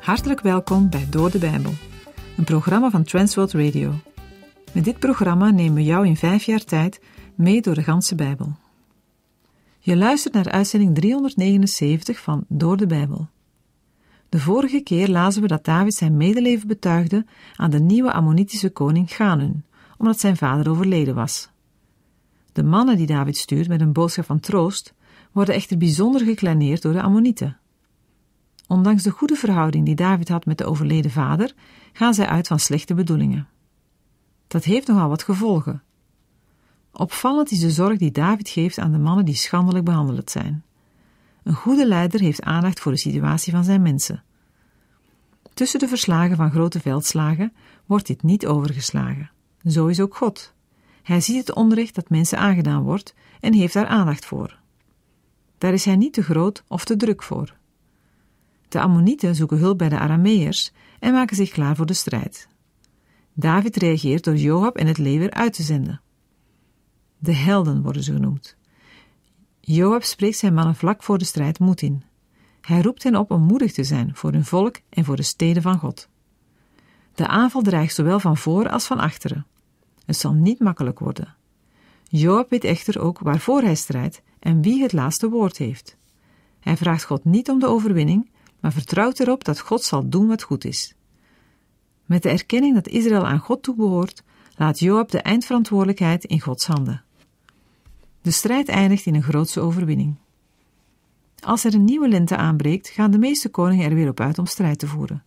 Hartelijk welkom bij Door de Bijbel, een programma van Transworld Radio. Met dit programma nemen we jou in vijf jaar tijd mee door de ganse Bijbel. Je luistert naar uitzending 379 van Door de Bijbel. De vorige keer lazen we dat David zijn medeleven betuigde aan de nieuwe Ammonitische koning Ganun, omdat zijn vader overleden was. De mannen die David stuurt met een boodschap van troost worden echter bijzonder gekleineerd door de Ammonieten. Ondanks de goede verhouding die David had met de overleden vader, gaan zij uit van slechte bedoelingen. Dat heeft nogal wat gevolgen. Opvallend is de zorg die David geeft aan de mannen die schandelijk behandeld zijn. Een goede leider heeft aandacht voor de situatie van zijn mensen. Tussen de verslagen van grote veldslagen wordt dit niet overgeslagen. Zo is ook God. Hij ziet het onrecht dat mensen aangedaan wordt en heeft daar aandacht voor. Daar is hij niet te groot of te druk voor. De Ammonieten zoeken hulp bij de Arameërs en maken zich klaar voor de strijd. David reageert door Joab en het leger uit te zenden. De helden worden ze genoemd. Joab spreekt zijn mannen vlak voor de strijd moed in. Hij roept hen op om moedig te zijn voor hun volk en voor de steden van God. De aanval dreigt zowel van voren als van achteren. Het zal niet makkelijk worden. Joab weet echter ook waarvoor hij strijdt en wie het laatste woord heeft. Hij vraagt God niet om de overwinning, maar vertrouwt erop dat God zal doen wat goed is. Met de erkenning dat Israël aan God toebehoort, laat Joab de eindverantwoordelijkheid in Gods handen. De strijd eindigt in een grootse overwinning. Als er een nieuwe lente aanbreekt, gaan de meeste koningen er weer op uit om strijd te voeren.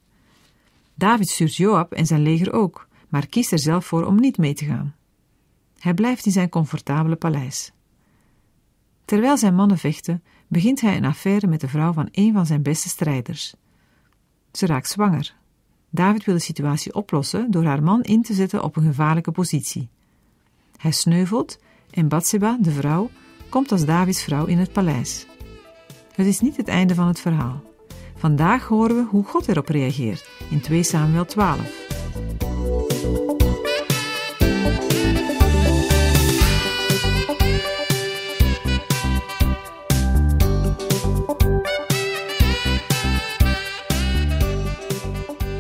David stuurt Joab en zijn leger ook, maar kiest er zelf voor om niet mee te gaan. Hij blijft in zijn comfortabele paleis. Terwijl zijn mannen vechten, begint hij een affaire met de vrouw van een van zijn beste strijders. Ze raakt zwanger. David wil de situatie oplossen door haar man in te zetten op een gevaarlijke positie. Hij sneuvelt en Batseba, de vrouw, komt als Davids vrouw in het paleis. Het is niet het einde van het verhaal. Vandaag horen we hoe God erop reageert in 2 Samuel 12.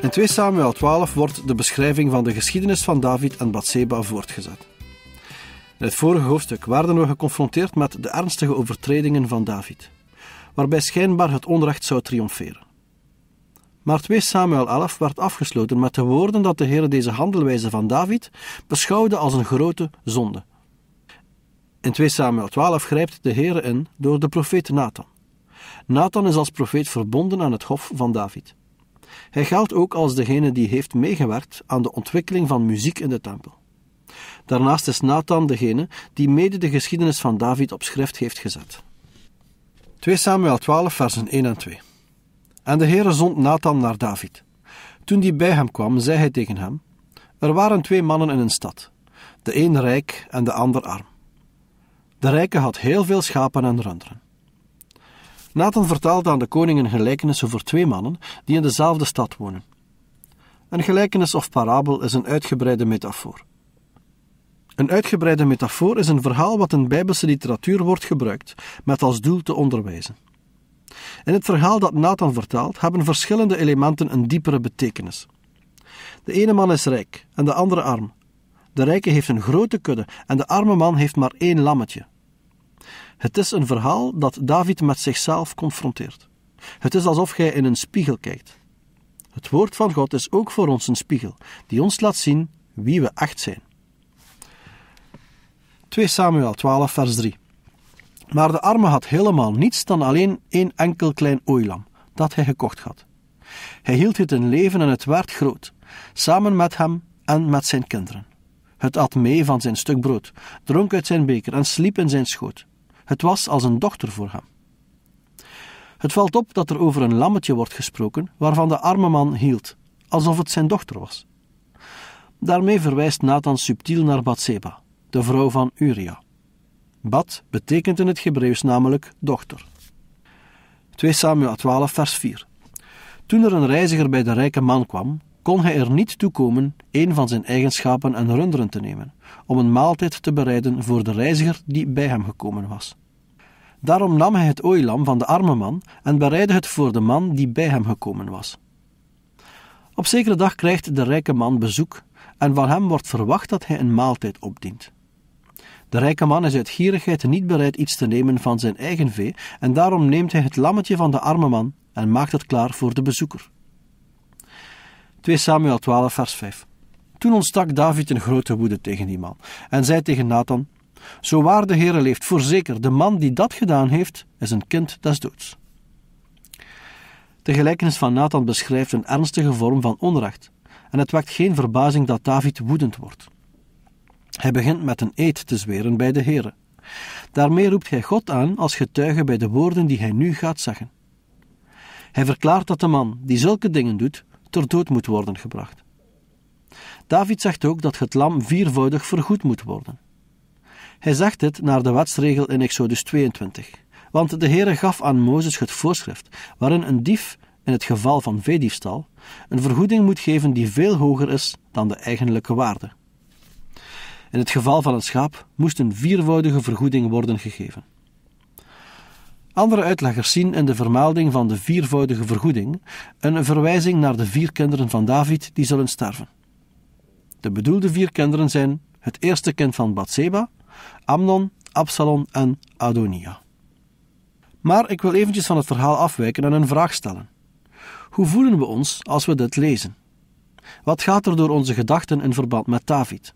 In 2 Samuel 12 wordt de beschrijving van de geschiedenis van David en Bathseba voortgezet. In het vorige hoofdstuk werden we geconfronteerd met de ernstige overtredingen van David, waarbij schijnbaar het onrecht zou triomferen. Maar 2 Samuel 11 werd afgesloten met de woorden dat de Heer deze handelwijze van David beschouwde als een grote zonde. In 2 Samuel 12 grijpt de Heer in door de profeet Nathan. Nathan is als profeet verbonden aan het hof van David. Hij geldt ook als degene die heeft meegewerkt aan de ontwikkeling van muziek in de tempel. Daarnaast is Nathan degene die mede de geschiedenis van David op schrift heeft gezet. 2 Samuel 12, versen 1 en 2. En de Heere zond Nathan naar David. Toen die bij hem kwam, zei hij tegen hem: Er waren twee mannen in een stad, de een rijk en de ander arm. De rijke had heel veel schapen en runderen. Nathan vertaalde aan de koning een gelijkenis over twee mannen die in dezelfde stad wonen. Een gelijkenis of parabel is een uitgebreide metafoor. Een uitgebreide metafoor is een verhaal wat in bijbelse literatuur wordt gebruikt met als doel te onderwijzen. In het verhaal dat Nathan vertaalt hebben verschillende elementen een diepere betekenis. De ene man is rijk en de andere arm. De rijke heeft een grote kudde en de arme man heeft maar één lammetje. Het is een verhaal dat David met zichzelf confronteert. Het is alsof gij in een spiegel kijkt. Het woord van God is ook voor ons een spiegel die ons laat zien wie we echt zijn. 2 Samuel 12, vers 3. Maar de arme had helemaal niets dan alleen één enkel klein oeilam dat hij gekocht had. Hij hield het in leven en het werd groot, samen met hem en met zijn kinderen. Het at mee van zijn stuk brood, dronk uit zijn beker en sliep in zijn schoot. Het was als een dochter voor hem. Het valt op dat er over een lammetje wordt gesproken waarvan de arme man hield, alsof het zijn dochter was. Daarmee verwijst Nathan subtiel naar Bathseba, de vrouw van Uria. Bat betekent in het Hebreeuws namelijk dochter. 2 Samuel 12, vers 4. Toen er een reiziger bij de rijke man kwam, kon hij er niet toe komen een van zijn eigenschappen en runderen te nemen, om een maaltijd te bereiden voor de reiziger die bij hem gekomen was. Daarom nam hij het ooilam van de arme man en bereidde het voor de man die bij hem gekomen was. Op zekere dag krijgt de rijke man bezoek en van hem wordt verwacht dat hij een maaltijd opdient. De rijke man is uit gierigheid niet bereid iets te nemen van zijn eigen vee en daarom neemt hij het lammetje van de arme man en maakt het klaar voor de bezoeker. 2 Samuel 12, vers 5. Toen ontstak David een grote woede tegen die man en zei tegen Nathan: Zo waar de Heere leeft, voorzeker, de man die dat gedaan heeft, is een kind des doods. De gelijkenis van Nathan beschrijft een ernstige vorm van onrecht en het wekt geen verbazing dat David woedend wordt. Hij begint met een eed te zweren bij de Heere. Daarmee roept hij God aan als getuige bij de woorden die hij nu gaat zeggen. Hij verklaart dat de man die zulke dingen doet, ter dood moet worden gebracht. David zegt ook dat het lam viervoudig vergoed moet worden. Hij zegt dit naar de wetsregel in Exodus 22, want de Heere gaf aan Mozes het voorschrift waarin een dief, in het geval van veediefstal, een vergoeding moet geven die veel hoger is dan de eigenlijke waarde. In het geval van een schaap moest een viervoudige vergoeding worden gegeven. Andere uitleggers zien in de vermelding van de viervoudige vergoeding een verwijzing naar de vier kinderen van David die zullen sterven. De bedoelde vier kinderen zijn het eerste kind van Bathseba, Amnon, Absalom en Adonia. Maar ik wil eventjes van het verhaal afwijken en een vraag stellen. Hoe voelen we ons als we dit lezen? Wat gaat er door onze gedachten in verband met David?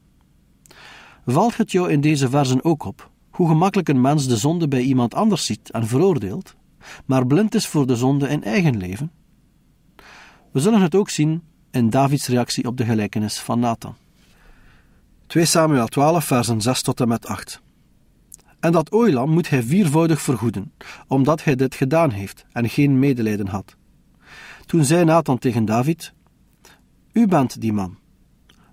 Valt het jou in deze verzen ook op hoe gemakkelijk een mens de zonde bij iemand anders ziet en veroordeelt, maar blind is voor de zonde in eigen leven? We zullen het ook zien in Davids reactie op de gelijkenis van Nathan. 2 Samuel 12, versen 6 tot en met 8. En dat Oilam moet hij viervoudig vergoeden, omdat hij dit gedaan heeft en geen medelijden had. Toen zei Nathan tegen David: U bent die man.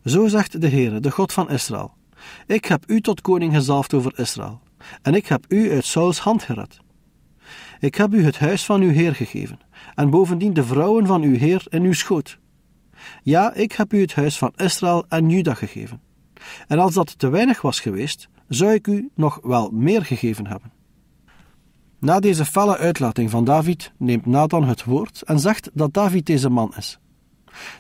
Zo zegt de Heere, de God van Israël. Ik heb u tot koning gezalfd over Israël, en ik heb u uit Sauls hand gered. Ik heb u het huis van uw heer gegeven, en bovendien de vrouwen van uw heer in uw schoot. Ja, ik heb u het huis van Israël en Juda gegeven. En als dat te weinig was geweest, zou ik u nog wel meer gegeven hebben. Na deze felle uitlating van David neemt Nathan het woord en zegt dat David deze man is.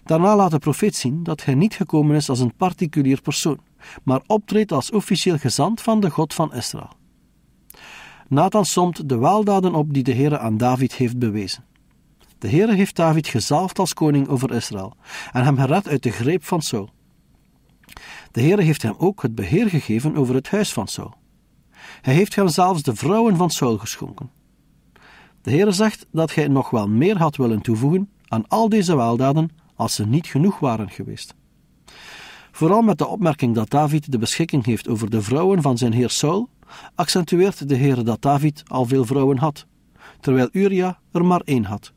Daarna laat de profeet zien dat hij niet gekomen is als een particulier persoon, maar optreedt als officieel gezant van de God van Israël. Nathan somt de weldaden op die de Heere aan David heeft bewezen. De Heere heeft David gezalfd als koning over Israël en hem gered uit de greep van Saul. De Heere heeft hem ook het beheer gegeven over het huis van Saul. Hij heeft hem zelfs de vrouwen van Saul geschonken. De Heere zegt dat gij nog wel meer had willen toevoegen aan al deze weldaden als ze niet genoeg waren geweest. Vooral met de opmerking dat David de beschikking heeft over de vrouwen van zijn heer Saul, accentueert de Heer dat David al veel vrouwen had, terwijl Uria er maar één had.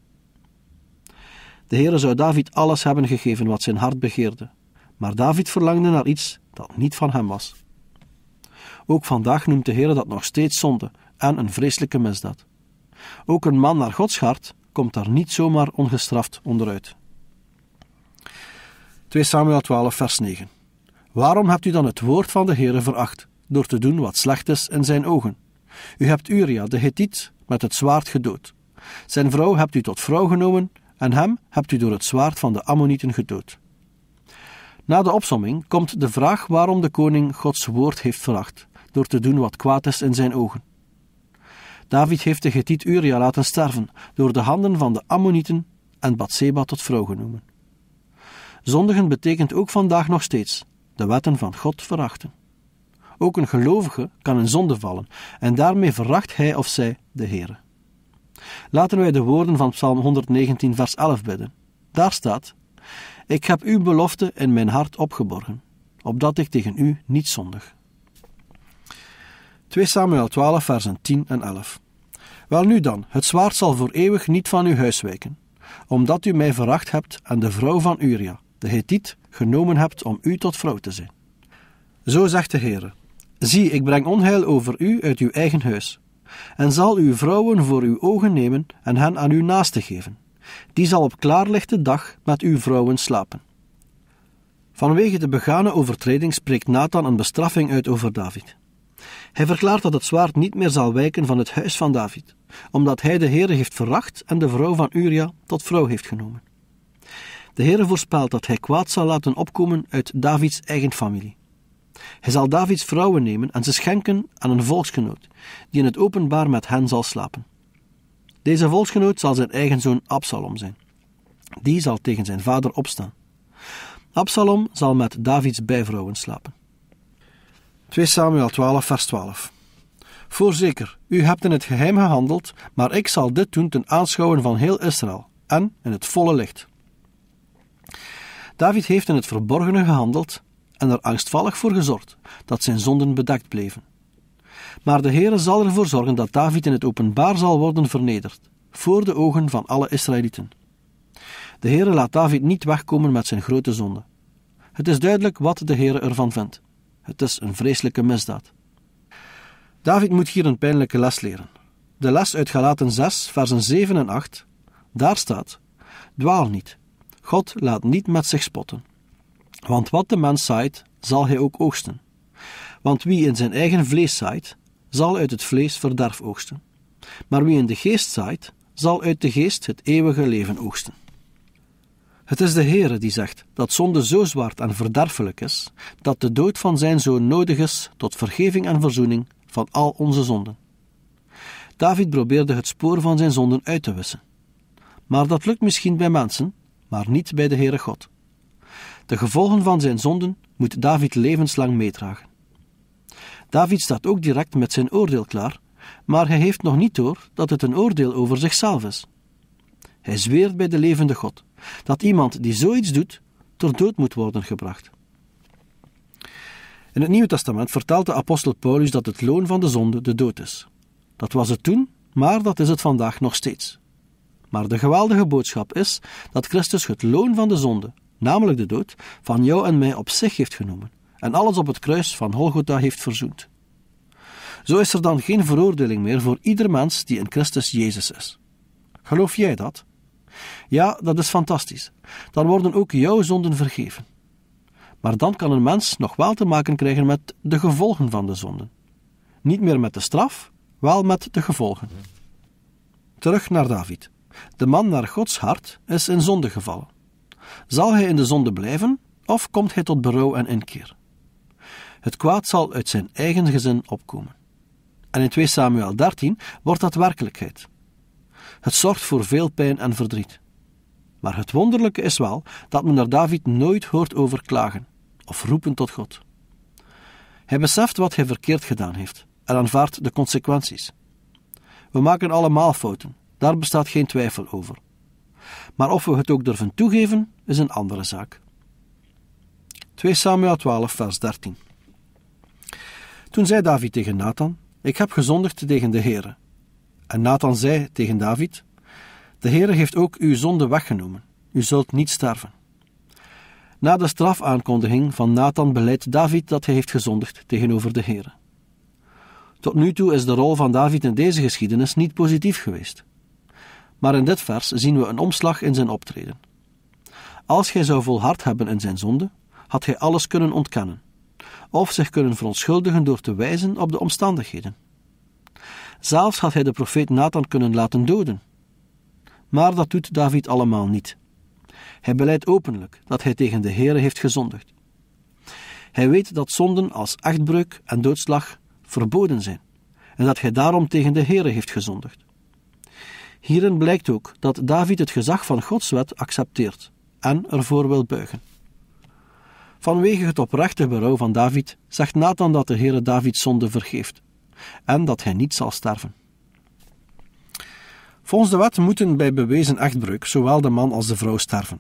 De Heere zou David alles hebben gegeven wat zijn hart begeerde, maar David verlangde naar iets dat niet van hem was. Ook vandaag noemt de Heer dat nog steeds zonde en een vreselijke misdaad. Ook een man naar Gods hart komt daar niet zomaar ongestraft onderuit. 2 Samuel 12, vers 9. Waarom hebt u dan het woord van de Heere veracht, door te doen wat slecht is in zijn ogen? U hebt Uria, de Hethiet, met het zwaard gedood. Zijn vrouw hebt u tot vrouw genomen, en hem hebt u door het zwaard van de Ammonieten gedood. Na de opsomming komt de vraag waarom de koning Gods woord heeft veracht, door te doen wat kwaad is in zijn ogen. David heeft de Gethiet Uria laten sterven door de handen van de Ammonieten en Batseba tot vrouw genomen. Zondigen betekent ook vandaag nog steeds de wetten van God verachten. Ook een gelovige kan in zonde vallen, en daarmee veracht hij of zij de Heere. Laten wij de woorden van Psalm 119, vers 11 bidden. Daar staat: Ik heb uw belofte in mijn hart opgeborgen, opdat ik tegen u niet zondig. 2 Samuel 12, versen 10 en 11. Wel nu dan, het zwaard zal voor eeuwig niet van uw huis wijken, omdat u mij veracht hebt aan de vrouw van Uria, de Hethiet, genomen hebt om u tot vrouw te zijn. Zo zegt de Heere: Zie, ik breng onheil over u uit uw eigen huis, en zal uw vrouwen voor uw ogen nemen en hen aan uw naaste geven. Die zal op klaarlichte dag met uw vrouwen slapen. Vanwege de begane overtreding spreekt Nathan een bestraffing uit over David. Hij verklaart dat het zwaard niet meer zal wijken van het huis van David, omdat hij de Heere heeft veracht en de vrouw van Uria tot vrouw heeft genomen. De Heer voorspelt dat hij kwaad zal laten opkomen uit Davids eigen familie. Hij zal Davids vrouwen nemen en ze schenken aan een volksgenoot, die in het openbaar met hen zal slapen. Deze volksgenoot zal zijn eigen zoon Absalom zijn. Die zal tegen zijn vader opstaan. Absalom zal met Davids bijvrouwen slapen. 2 Samuel 12, vers 12. Voorzeker, u hebt in het geheim gehandeld, maar ik zal dit doen ten aanschouwen van heel Israël en in het volle licht. David heeft in het verborgene gehandeld en er angstvallig voor gezorgd dat zijn zonden bedekt bleven. Maar de Heere zal ervoor zorgen dat David in het openbaar zal worden vernederd, voor de ogen van alle Israëlieten. De Heere laat David niet wegkomen met zijn grote zonde. Het is duidelijk wat de Heere ervan vindt. Het is een vreselijke misdaad. David moet hier een pijnlijke les leren. De les uit Galaten 6, versen 7 en 8. Daar staat: Dwaal niet, God laat niet met zich spotten. Want wat de mens zaait, zal hij ook oogsten. Want wie in zijn eigen vlees zaait, zal uit het vlees verderf oogsten. Maar wie in de geest zaait, zal uit de geest het eeuwige leven oogsten. Het is de Heere die zegt dat zonde zo zwart en verderfelijk is, dat de dood van zijn zoon nodig is tot vergeving en verzoening van al onze zonden. David probeerde het spoor van zijn zonden uit te wissen. Maar dat lukt misschien bij mensen maar niet bij de Heere God. De gevolgen van zijn zonden moet David levenslang meedragen. David staat ook direct met zijn oordeel klaar, maar hij heeft nog niet door dat het een oordeel over zichzelf is. Hij zweert bij de levende God dat iemand die zoiets doet, tot dood moet worden gebracht. In het Nieuwe Testament vertelt de apostel Paulus dat het loon van de zonde de dood is. Dat was het toen, maar dat is het vandaag nog steeds. Maar de geweldige boodschap is dat Christus het loon van de zonde, namelijk de dood, van jou en mij op zich heeft genomen en alles op het kruis van Golgotha heeft verzoend. Zo is er dan geen veroordeling meer voor ieder mens die in Christus Jezus is. Geloof jij dat? Ja, dat is fantastisch. Dan worden ook jouw zonden vergeven. Maar dan kan een mens nog wel te maken krijgen met de gevolgen van de zonden. Niet meer met de straf, wel met de gevolgen. Terug naar David. De man naar Gods hart is in zonde gevallen. Zal hij in de zonde blijven of komt hij tot berouw en inkeer? Het kwaad zal uit zijn eigen gezin opkomen. En in 2 Samuel 13 wordt dat werkelijkheid. Het zorgt voor veel pijn en verdriet. Maar het wonderlijke is wel dat men naar David nooit hoort over klagen of roepen tot God. Hij beseft wat hij verkeerd gedaan heeft en aanvaardt de consequenties. We maken allemaal fouten. Daar bestaat geen twijfel over. Maar of we het ook durven toegeven, is een andere zaak. 2 Samuel 12, vers 13. Toen zei David tegen Nathan: Ik heb gezondigd tegen de Heere. En Nathan zei tegen David: De Heere heeft ook uw zonde weggenomen. U zult niet sterven. Na de strafaankondiging van Nathan beleidt David dat hij heeft gezondigd tegenover de Heere. Tot nu toe is de rol van David in deze geschiedenis niet positief geweest. Maar in dit vers zien we een omslag in zijn optreden. Als hij zou volhard hebben in zijn zonde, had hij alles kunnen ontkennen, of zich kunnen verontschuldigen door te wijzen op de omstandigheden. Zelfs had hij de profeet Nathan kunnen laten doden. Maar dat doet David allemaal niet. Hij beleidt openlijk dat hij tegen de Heere heeft gezondigd. Hij weet dat zonden als echtbreuk en doodslag verboden zijn en dat hij daarom tegen de Heere heeft gezondigd. Hierin blijkt ook dat David het gezag van Gods wet accepteert en ervoor wil buigen. Vanwege het oprechte berouw van David zegt Nathan dat de Heere Davids zonde vergeeft en dat hij niet zal sterven. Volgens de wet moeten bij bewezen echtbreuk zowel de man als de vrouw sterven.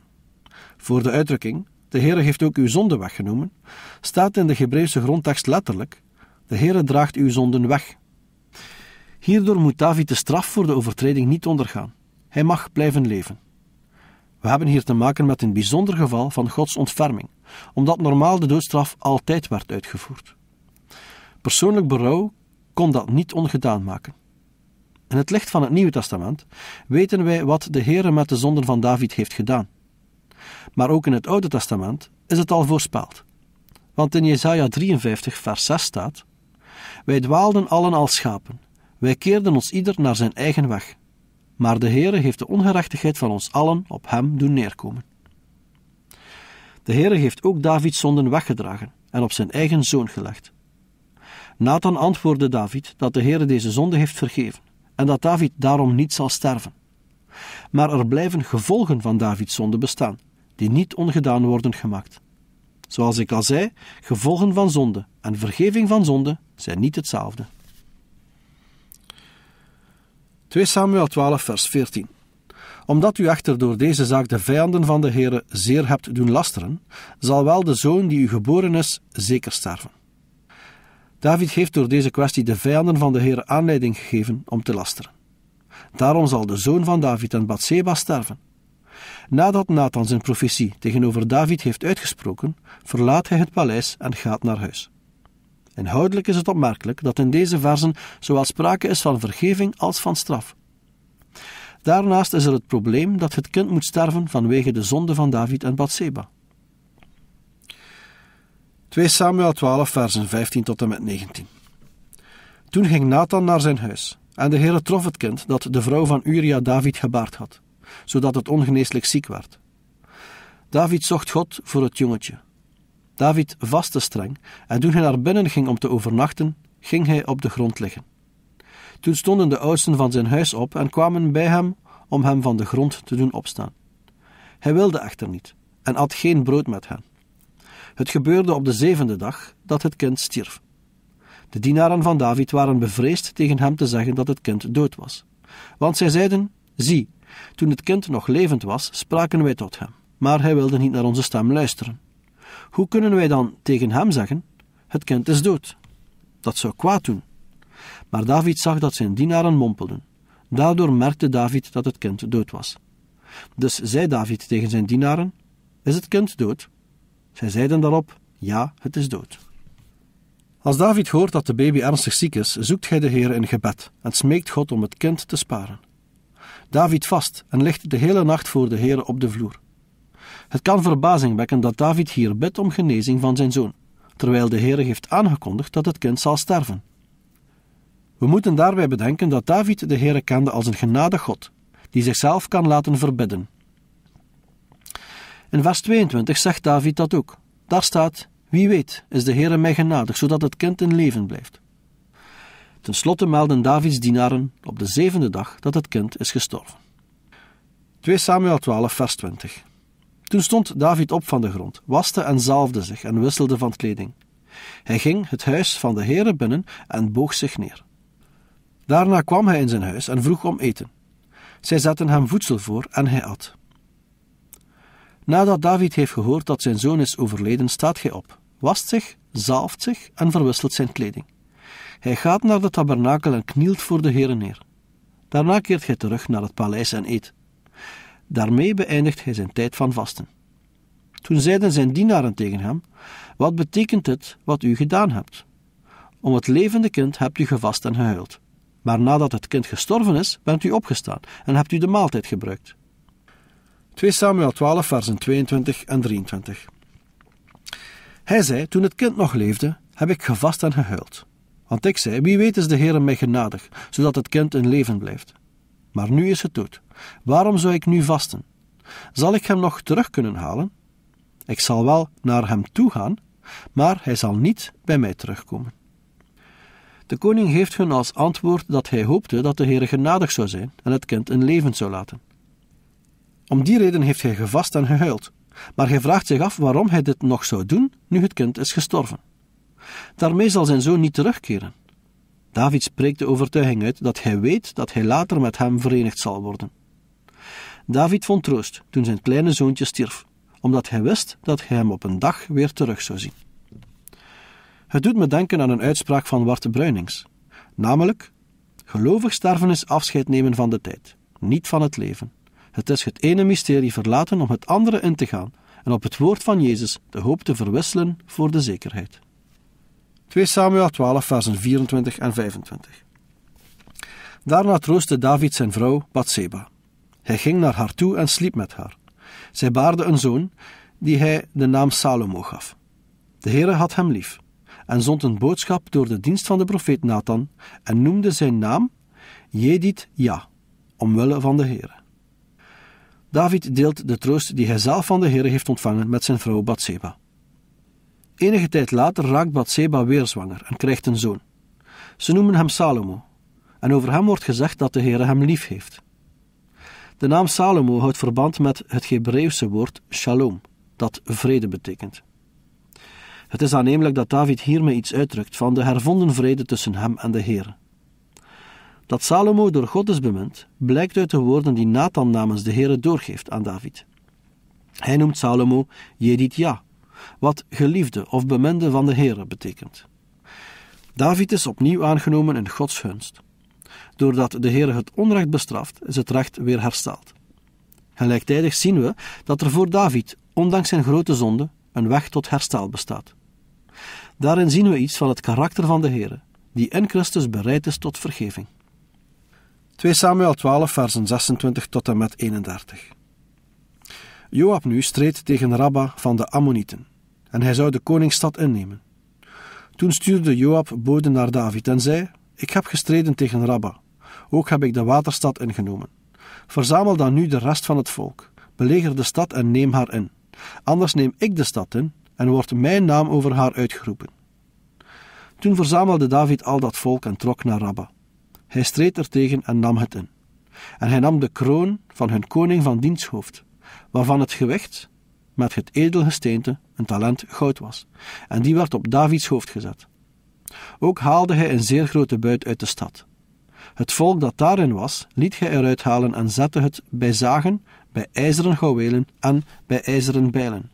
Voor de uitdrukking, de Heere heeft ook uw zonde weggenomen, staat in de Hebreeuwse grondtekst letterlijk, de Heere draagt uw zonden weg. Hierdoor moet David de straf voor de overtreding niet ondergaan. Hij mag blijven leven. We hebben hier te maken met een bijzonder geval van Gods ontferming, omdat normaal de doodstraf altijd werd uitgevoerd. Persoonlijk berouw kon dat niet ongedaan maken. In het licht van het Nieuwe Testament weten wij wat de Heere met de zonden van David heeft gedaan. Maar ook in het Oude Testament is het al voorspeld. Want in Jesaja 53 vers 6 staat: Wij dwaalden allen als schapen, wij keerden ons ieder naar zijn eigen weg. Maar de Heere heeft de ongerechtigheid van ons allen op hem doen neerkomen. De Heere heeft ook Davids zonden weggedragen en op zijn eigen zoon gelegd. Nathan antwoordde David dat de Heere deze zonde heeft vergeven en dat David daarom niet zal sterven. Maar er blijven gevolgen van Davids zonde bestaan, die niet ongedaan worden gemaakt. Zoals ik al zei, gevolgen van zonde en vergeving van zonde zijn niet hetzelfde. 2 Samuel 12, vers 14. Omdat u echter door deze zaak de vijanden van de Heere zeer hebt doen lasteren, zal wel de zoon die u geboren is zeker sterven. David heeft door deze kwestie de vijanden van de Heere aanleiding gegeven om te lasteren. Daarom zal de zoon van David en Bathseba sterven. Nadat Nathan zijn profetie tegenover David heeft uitgesproken, verlaat hij het paleis en gaat naar huis. Inhoudelijk is het opmerkelijk dat in deze versen zowel sprake is van vergeving als van straf. Daarnaast is er het probleem dat het kind moet sterven vanwege de zonde van David en Bathseba. 2 Samuel 12, versen 15 tot en met 19. Toen ging Nathan naar zijn huis, en de Heer trof het kind dat de vrouw van Uria David gebaard had, zodat het ongeneeslijk ziek werd. David zocht God voor het jongetje, David vaste streng, en toen hij naar binnen ging om te overnachten, ging hij op de grond liggen. Toen stonden de oudsten van zijn huis op en kwamen bij hem om hem van de grond te doen opstaan. Hij wilde echter niet en at geen brood met hen. Het gebeurde op de zevende dag dat het kind stierf. De dienaren van David waren bevreesd tegen hem te zeggen dat het kind dood was. Want zij zeiden: Zie, toen het kind nog levend was, spraken wij tot hem, maar hij wilde niet naar onze stem luisteren. Hoe kunnen wij dan tegen hem zeggen: Het kind is dood? Dat zou kwaad doen. Maar David zag dat zijn dienaren mompelden. Daardoor merkte David dat het kind dood was. Dus zei David tegen zijn dienaren: Is het kind dood? Zij zeiden daarop: Ja, het is dood. Als David hoort dat de baby ernstig ziek is, zoekt hij de Heer in gebed en smeekt God om het kind te sparen. David vast en ligt de hele nacht voor de Heer op de vloer. Het kan verbazingwekkend dat David hier bidt om genezing van zijn zoon, terwijl de Heer heeft aangekondigd dat het kind zal sterven. We moeten daarbij bedenken dat David de Heer kende als een genade God, die zichzelf kan laten verbidden. In vers 22 zegt David dat ook. Daar staat: Wie weet, is de Heer mij genadig, zodat het kind in leven blijft. Ten slotte melden Davids dienaren op de zevende dag dat het kind is gestorven. 2 Samuel 12, vers 20. Toen stond David op van de grond, waste en zalfde zich en wisselde van kleding. Hij ging het huis van de Heere binnen en boog zich neer. Daarna kwam hij in zijn huis en vroeg om eten. Zij zetten hem voedsel voor en hij at. Nadat David heeft gehoord dat zijn zoon is overleden, staat hij op, wast zich, zalft zich en verwisselt zijn kleding. Hij gaat naar de tabernakel en knielt voor de Heere neer. Daarna keert hij terug naar het paleis en eet. Daarmee beëindigt hij zijn tijd van vasten. Toen zeiden zijn dienaren tegen hem: Wat betekent het wat u gedaan hebt? Om het levende kind hebt u gevast en gehuild. Maar nadat het kind gestorven is, bent u opgestaan en hebt u de maaltijd gebruikt. 2 Samuel 12, versen 22 en 23. Hij zei: Toen het kind nog leefde, heb ik gevast en gehuild. Want ik zei: Wie weet is de Heer mij genadig, zodat het kind in leven blijft. Maar nu is het dood. Waarom zou ik nu vasten? Zal ik hem nog terug kunnen halen? Ik zal wel naar hem toe gaan, maar hij zal niet bij mij terugkomen. De koning geeft hun als antwoord dat hij hoopte dat de Heer genadig zou zijn en het kind een leven zou laten. Om die reden heeft hij gevast en gehuild, maar hij vraagt zich af waarom hij dit nog zou doen nu het kind is gestorven. Daarmee zal zijn zoon niet terugkeren. David spreekt de overtuiging uit dat hij weet dat hij later met hem verenigd zal worden. David vond troost toen zijn kleine zoontje stierf, omdat hij wist dat hij hem op een dag weer terug zou zien. Het doet me denken aan een uitspraak van Wart Bruinings, namelijk: Gelovig sterven is afscheid nemen van de tijd, niet van het leven. Het is het ene mysterie verlaten om het andere in te gaan en op het woord van Jezus de hoop te verwisselen voor de zekerheid. 2 Samuel 12, versen 24 en 25. Daarna troostte David zijn vrouw Bathseba. Hij ging naar haar toe en sliep met haar. Zij baarde een zoon, die hij de naam Salomo gaf. De Heere had hem lief en zond een boodschap door de dienst van de profeet Nathan en noemde zijn naam Jedit Ja, omwille van de Heere. David deelt de troost die hij zelf van de Heere heeft ontvangen met zijn vrouw Batseba. Enige tijd later raakt Batseba weer zwanger en krijgt een zoon. Ze noemen hem Salomo en over hem wordt gezegd dat de Heere hem lief heeft. De naam Salomo houdt verband met het Hebreeuwse woord shalom, dat vrede betekent. Het is aannemelijk dat David hiermee iets uitdrukt van de hervonden vrede tussen hem en de Heer. Dat Salomo door God is bemind, blijkt uit de woorden die Nathan namens de Heer doorgeeft aan David. Hij noemt Salomo Jeditja, wat geliefde of beminde van de Heer betekent. David is opnieuw aangenomen in Gods gunst doordat de Heer het onrecht bestraft, is het recht weer hersteld. Gelijktijdig zien we dat er voor David, ondanks zijn grote zonde, een weg tot herstel bestaat. Daarin zien we iets van het karakter van de Heer, die in Christus bereid is tot vergeving. 2 Samuel 12, versen 26 tot en met 31. Joab nu streed tegen Rabba van de Ammonieten, en hij zou de koningsstad innemen. Toen stuurde Joab bode naar David en zei: ik heb gestreden tegen Rabba. Ook heb ik de waterstad ingenomen. Verzamel dan nu de rest van het volk. Beleger de stad en neem haar in. Anders neem ik de stad in en wordt mijn naam over haar uitgeroepen. Toen verzamelde David al dat volk en trok naar Rabba. Hij streed er tegen en nam het in. En hij nam de kroon van hun koning van diensthoofd, waarvan het gewicht met het edelgesteente een talent goud was. En die werd op Davids hoofd gezet. Ook haalde hij een zeer grote buit uit de stad. Het volk dat daarin was, liet hij eruit halen en zette het bij zagen, bij ijzeren gouwelen en bij ijzeren bijlen,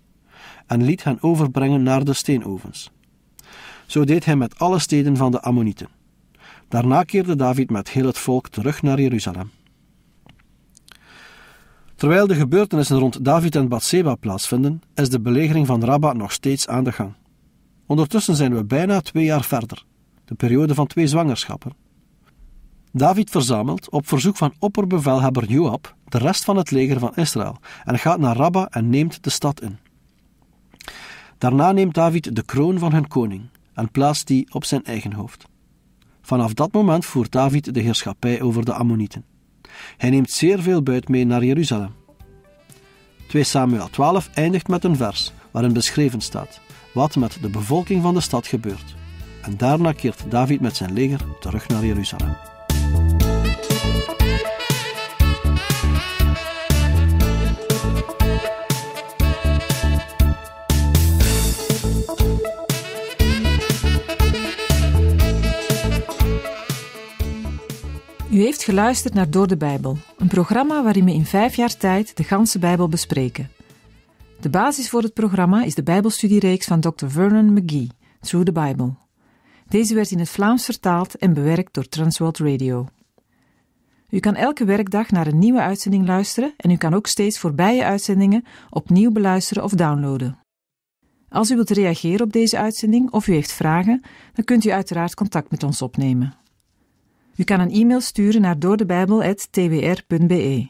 en liet hen overbrengen naar de steenovens. Zo deed hij met alle steden van de Ammonieten. Daarna keerde David met heel het volk terug naar Jeruzalem. Terwijl de gebeurtenissen rond David en Bathseba plaatsvinden, is de belegering van Rabba nog steeds aan de gang. Ondertussen zijn we bijna twee jaar verder, de periode van twee zwangerschappen. David verzamelt op verzoek van opperbevelhebber Joab de rest van het leger van Israël en gaat naar Rabba en neemt de stad in. Daarna neemt David de kroon van hun koning en plaatst die op zijn eigen hoofd. Vanaf dat moment voert David de heerschappij over de Ammonieten. Hij neemt zeer veel buit mee naar Jeruzalem. 2 Samuel 12 eindigt met een vers waarin beschreven staat: wat met de bevolking van de stad gebeurt. En daarna keert David met zijn leger terug naar Jeruzalem. U heeft geluisterd naar Door de Bijbel, een programma waarin we in vijf jaar tijd de ganse Bijbel bespreken. De basis voor het programma is de Bijbelstudiereeks van Dr. Vernon McGee, Through the Bible. Deze werd in het Vlaams vertaald en bewerkt door Transworld Radio. U kan elke werkdag naar een nieuwe uitzending luisteren en u kan ook steeds voorbije uitzendingen opnieuw beluisteren of downloaden. Als u wilt reageren op deze uitzending of u heeft vragen, dan kunt u uiteraard contact met ons opnemen. U kan een e-mail sturen naar doordebijbel.twr.be.